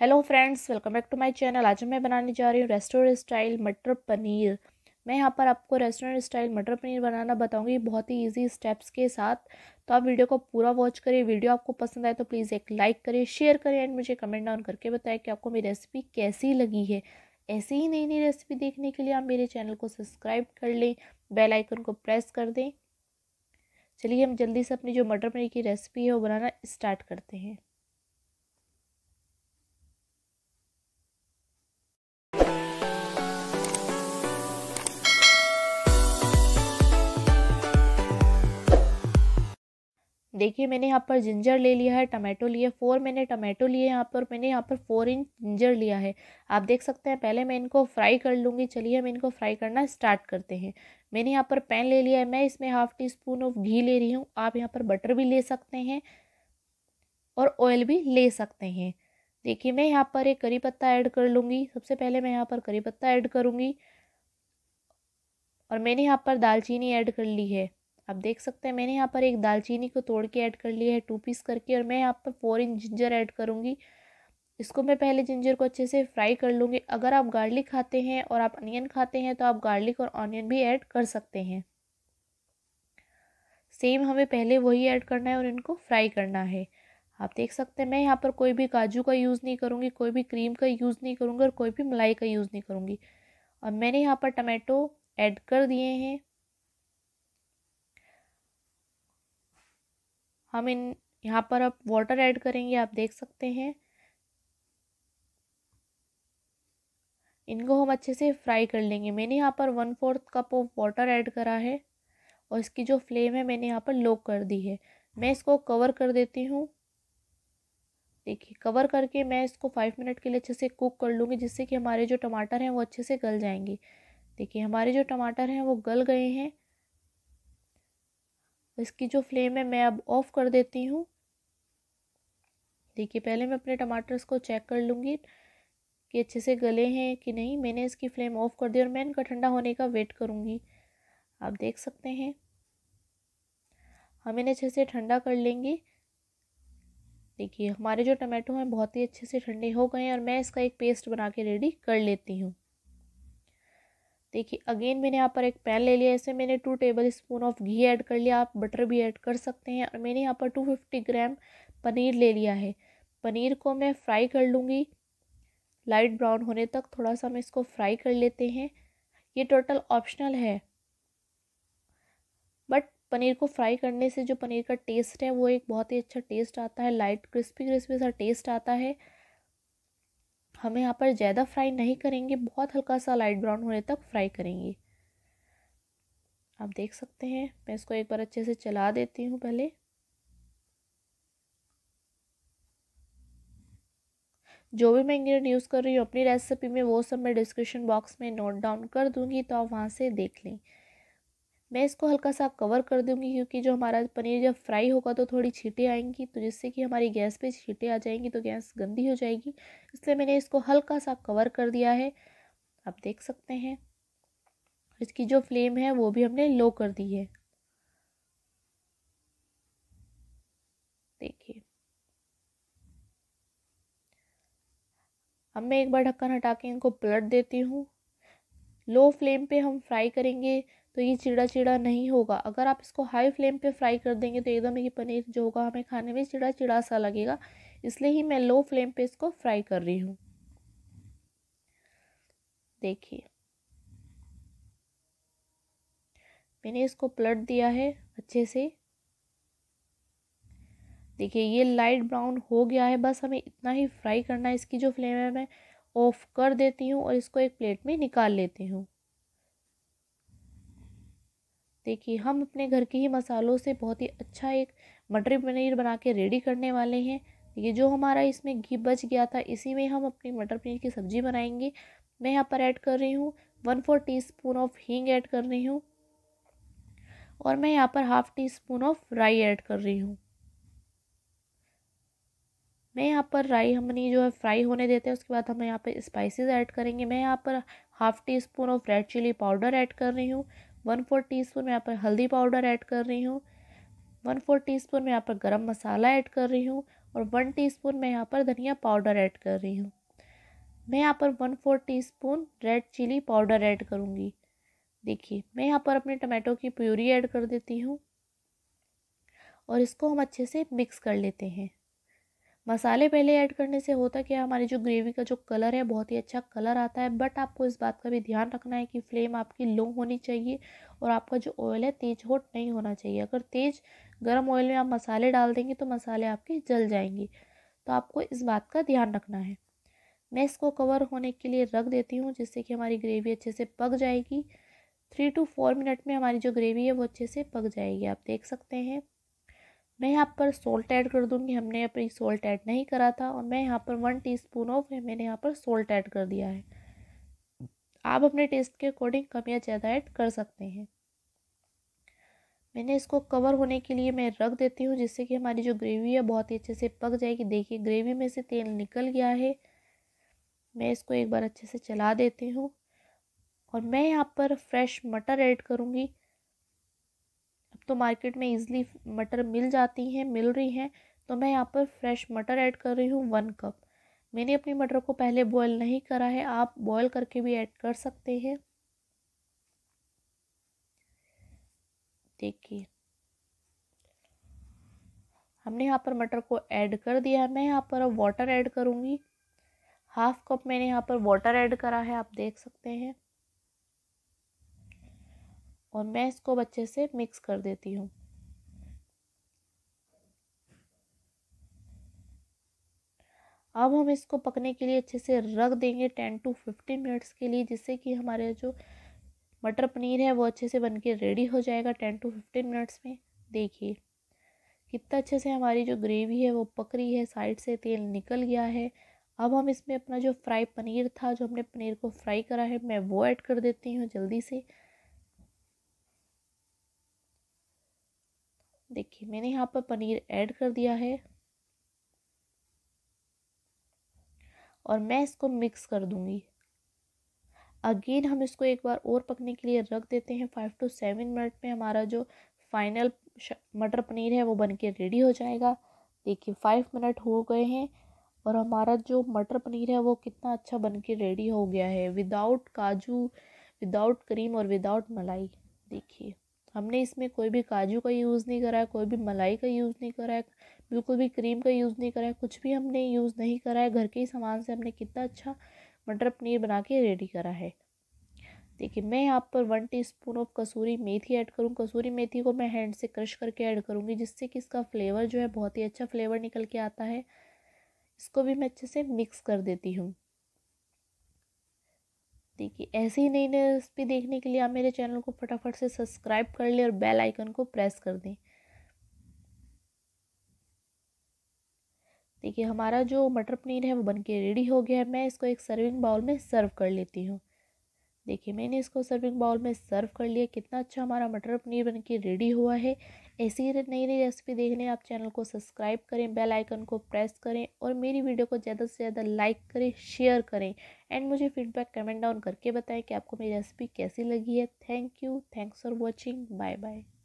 hello friends welcome back to my channel आज मैं बनाने जा रही हूँ रेस्टोरेंट स्टाइल मटर पनीर मैं यहाँ पर आपको रेस्टोरेंट स्टाइल मटर पनीर बनाना बताऊँगी बहुत ही इजी स्टेप्स के साथ तो आप वीडियो को पूरा वॉच करें वीडियो आपको पसंद आए तो प्लीज़ एक लाइक करें शेयर करें एंड मुझे कमेंट डाउन करके बताएं कि आपको मेरी रेसिपी कैसी लगी है ऐसी ही नई नई रेसिपी देखने के लिए आप मेरे चैनल को सब्सक्राइब कर लें बेलाइकन को प्रेस कर दें चलिए हम जल्दी से अपनी जो मटर पनीर की रेसिपी है वो बनाना स्टार्ट करते हैं देखिए मैंने यहाँ पर जिंजर ले लिया है टमाटो लिए फोर मैंने टमाटो लिए यहाँ पर मैंने यहाँ पर फोर इंच जिंजर लिया है आप देख सकते हैं पहले मैं इनको फ्राई कर लूँगी चलिए मैं इनको फ्राई करना स्टार्ट करते हैं मैंने यहाँ पर पैन ले लिया है मैं इसमें half teaspoon of ghee ले रही हूँ आप यहाँ पर बटर भी ले सकते हैं और ऑयल भी ले सकते हैं देखिए मैं यहाँ पर एक करी पत्ता ऐड कर लूँगी सबसे पहले मैं यहाँ पर करी पत्ता ऐड करूँगी और मैंने यहाँ पर दालचीनी ऐड कर ली है आप देख सकते हैं मैंने यहाँ पर एक दालचीनी को तोड़ के ऐड कर लिया है टू पीस करके और मैं यहाँ पर फोर इंच जिंजर ऐड करूँगी इसको मैं पहले जिंजर को अच्छे से फ्राई कर लूँगी अगर आप गार्लिक खाते हैं और आप अनियन खाते हैं तो आप गार्लिक और ऑनियन भी ऐड कर सकते हैं सेम हमें पहले वही ऐड करना है और इनको फ्राई करना है आप देख सकते हैं मैं यहाँ पर कोई भी काजू का यूज़ नहीं करूँगी कोई भी क्रीम का यूज़ नहीं करूँगी और कोई भी मलाई का यूज़ नहीं करूँगी और मैंने यहाँ पर टमाटो ऐड कर दिए हैं हम इन यहाँ पर अब वाटर ऐड करेंगे आप देख सकते हैं इनको हम अच्छे से फ्राई कर लेंगे मैंने यहाँ पर one fourth cup of water add करा है और इसकी जो फ्लेम है मैंने यहाँ पर लो कर दी है मैं इसको कवर कर देती हूँ देखिए कवर करके मैं इसको फाइव मिनट के लिए अच्छे से कुक कर लूँगी जिससे कि हमारे जो टमाटर हैं वो अच्छे से गल जाएंगे देखिए हमारे जो टमाटर हैं वो गल गए हैं इसकी जो फ्लेम है मैं अब ऑफ़ कर देती हूँ देखिए पहले मैं अपने टमाटर्स को चेक कर लूँगी कि अच्छे से गले हैं कि नहीं मैंने इसकी फ्लेम ऑफ़ कर दी और मैं इनका ठंडा होने का वेट करूँगी आप देख सकते हैं हम इन्हें अच्छे से ठंडा कर लेंगे देखिए हमारे जो टमाटो हैं बहुत ही अच्छे से ठंडे हो गए हैं और मैं इसका एक पेस्ट बना के रेडी कर लेती हूँ देखिए अगेन मैंने यहाँ पर एक पैन ले लिया इसमें मैंने two tablespoon of ghee add कर लिया आप बटर भी ऐड कर सकते हैं और मैंने यहाँ पर टू फिफ्टी ग्राम पनीर ले लिया है पनीर को मैं फ्राई कर लूँगी लाइट ब्राउन होने तक थोड़ा सा हम इसको फ्राई कर लेते हैं ये टोटल ऑप्शनल है बट पनीर को फ्राई करने से जो पनीर का टेस्ट है वो एक बहुत ही अच्छा टेस्ट आता है लाइट क्रिस्पी क्रिस्पी सा टेस्ट आता है हमें यहाँ पर ज़्यादा फ्राई नहीं करेंगे बहुत हल्का सा लाइट ब्राउन होने तक फ्राई करेंगे आप देख सकते हैं मैं इसको एक बार अच्छे से चला देती हूँ पहले जो भी मैं इंग्रेडिएंट यूज़ कर रही हूँ अपनी रेसिपी में वो सब मैं डिस्क्रिप्शन बॉक्स में नोट डाउन कर दूँगी तो आप वहाँ से देख लें मैं इसको हल्का सा कवर कर दूंगी क्योंकि जो हमारा पनीर जब फ्राई होगा तो थोड़ी छीटे आएंगी तो जिससे कि हमारी गैस पे छीटे आ जाएंगी तो गैस गंदी हो जाएगी इसलिए मैंने इसको हल्का सा कवर कर दिया है आप देख सकते हैं इसकी जो फ्लेम है वो भी हमने लो कर दी है देखिए अब मैं एक बार ढक्कन हटा के इनको पलट देती हूँ लो फ्लेम पे हम फ्राई करेंगे तो ये चिड़ा चिड़ा नहीं होगा अगर आप इसको हाई फ्लेम पे फ्राई कर देंगे तो एकदम ये पनीर जो होगा हमें खाने में चिड़ा चिड़ा सा लगेगा इसलिए ही मैं लो फ्लेम पे इसको फ्राई कर रही हूँ देखिए मैंने इसको पलट दिया है अच्छे से देखिए ये लाइट ब्राउन हो गया है बस हमें इतना ही फ्राई करना है इसकी जो फ्लेम है मैं ऑफ़ कर देती हूँ और इसको एक प्लेट में निकाल लेती हूँ सकते कि हम अपने घर के ही मसालों से बहुत ही अच्छा एक मटर पनीर बना के रेडी करने वाले हैं ये जो हमारा इसमें घी बच गया था इसी में हम अपनी मटर पनीर की सब्ज़ी बनाएंगे मैं यहाँ पर ऐड कर रही हूँ one four teaspoon of hing add कर रही हूँ और मैं यहाँ पर half teaspoon of rai add कर रही हूँ मैं यहाँ पर राई हमने जो है फ्राई होने देते हैं उसके बाद हम यहाँ पर स्पाइसेस ऐड करेंगे मैं यहाँ पर half teaspoon of red chilli powder add कर रही हूँ वन फोर टी स्पून मैं यहाँ पर हल्दी पाउडर ऐड कर रही हूँ वन फोर टी स्पून मैं यहाँ पर गरम मसाला ऐड कर रही हूँ और वन टी स्पून मैं यहाँ पर धनिया पाउडर ऐड कर रही हूँ मैं यहाँ पर one four teaspoon red chilli powder add करूँगी देखिए मैं यहाँ पर अपने टमाटो की प्यूरी ऐड कर देती हूँ और इसको हम अच्छे से मिक्स कर लेते हैं मसाले पहले ऐड करने से होता क्या हमारी जो ग्रेवी का जो कलर है बहुत ही अच्छा कलर आता है बट आपको इस बात का भी ध्यान रखना है कि फ्लेम आपकी लो होनी चाहिए और आपका जो ऑयल है तेज हॉट नहीं होना चाहिए अगर तेज़ गर्म ऑयल में आप मसाले डाल देंगे तो मसाले आपके जल जाएंगे तो आपको इस बात का ध्यान रखना है मैं इसको कवर होने के लिए रख देती हूँ जिससे कि हमारी ग्रेवी अच्छे से पक जाएगी थ्री टू फोर मिनट में हमारी जो ग्रेवी है वो अच्छे से पक जाएगी आप देख सकते हैं मैं यहाँ पर सोल्ट ऐड कर दूँगी हमने यहाँ पर सोल्ट ऐड नहीं करा था और मैं यहाँ पर वन टीस्पून ऑफ मैंने यहाँ पर सोल्ट ऐड कर दिया है आप अपने टेस्ट के अकॉर्डिंग कम या ज़्यादा ऐड कर सकते हैं मैंने इसको कवर होने के लिए मैं रख देती हूँ जिससे कि हमारी जो ग्रेवी है बहुत ही अच्छे से पक जाएगी देखिए ग्रेवी में से तेल निकल गया है मैं इसको एक बार अच्छे से चला देती हूँ और मैं यहाँ पर फ्रेश मटर ऐड करूँगी तो मार्केट में ईज़िली मटर मिल जाती हैं मिल रही हैं तो मैं यहाँ पर फ्रेश मटर ऐड कर रही हूँ वन कप मैंने अपनी मटर को पहले बॉयल नहीं करा है आप बॉयल करके भी ऐड कर सकते हैं देखिए हमने यहाँ पर मटर को ऐड कर दिया है मैं यहाँ पर अब वाटर ऐड करूँगी हाफ कप मैंने यहाँ पर वाटर ऐड करा है आप देख सकते हैं और मैं इसको अच्छे से मिक्स कर देती हूँ अब हम इसको पकने के लिए अच्छे से रख देंगे टेन टू फिफ्टीन मिनट्स के लिए जिससे कि हमारे जो मटर पनीर है वो अच्छे से बन के रेडी हो जाएगा टेन टू फिफ्टीन मिनट्स में देखिए कितना अच्छे से हमारी जो ग्रेवी है वो पक रही है साइड से तेल निकल गया है अब हम इसमें अपना जो फ्राई पनीर था जो हमने पनीर को फ्राई करा है मैं वो ऐड कर देती हूँ जल्दी से देखिए मैंने यहाँ पर पनीर ऐड कर दिया है और मैं इसको मिक्स कर दूंगी अगेन हम इसको एक बार और पकने के लिए रख देते हैं फाइव टू सेवन मिनट में हमारा जो फाइनल मटर पनीर है वो बन के रेडी हो जाएगा देखिए फाइव मिनट हो गए हैं और हमारा जो मटर पनीर है वो कितना अच्छा बन के रेडी हो गया है विदाउट काजू विदाउट क्रीम और विदाउट मलाई देखिए हमने इसमें कोई भी काजू का यूज़ नहीं करा है कोई भी मलाई का यूज़ नहीं करा है बिल्कुल भी क्रीम का यूज़ नहीं करा है कुछ भी हमने यूज़ नहीं करा है घर के ही सामान से हमने कितना अच्छा मटर पनीर बना के रेडी करा है देखिए मैं यहाँ पर one teaspoon of kasuri methi add करूँ कसूरी मेथी को मैं हैंड से क्रश करके ऐड करूँगी जिससे कि इसका फ्लेवर जो है बहुत ही अच्छा फ्लेवर निकल के आता है इसको भी मैं अच्छे से मिक्स कर देती हूँ देखिए ऐसे ही नई नई रेसिपी देखने के लिए आप मेरे चैनल को फटाफट से सब्सक्राइब कर लें और बेल आइकन को प्रेस कर दें देखिए हमारा जो मटर पनीर है वो बन के रेडी हो गया है मैं इसको एक सर्विंग बाउल में सर्व कर लेती हूँ देखिए मैंने इसको सर्विंग बाउल में सर्व कर लिया कितना अच्छा हमारा मटर पनीर बन के रेडी हुआ है ऐसी ही नई नई रेसिपी देखने आप चैनल को सब्सक्राइब करें बेल आइकन को प्रेस करें और मेरी वीडियो को ज़्यादा से ज़्यादा लाइक करें शेयर करें एंड मुझे फीडबैक कमेंट डाउन करके बताएं कि आपको मेरी रेसिपी कैसी लगी है thank you thanks for watching bye bye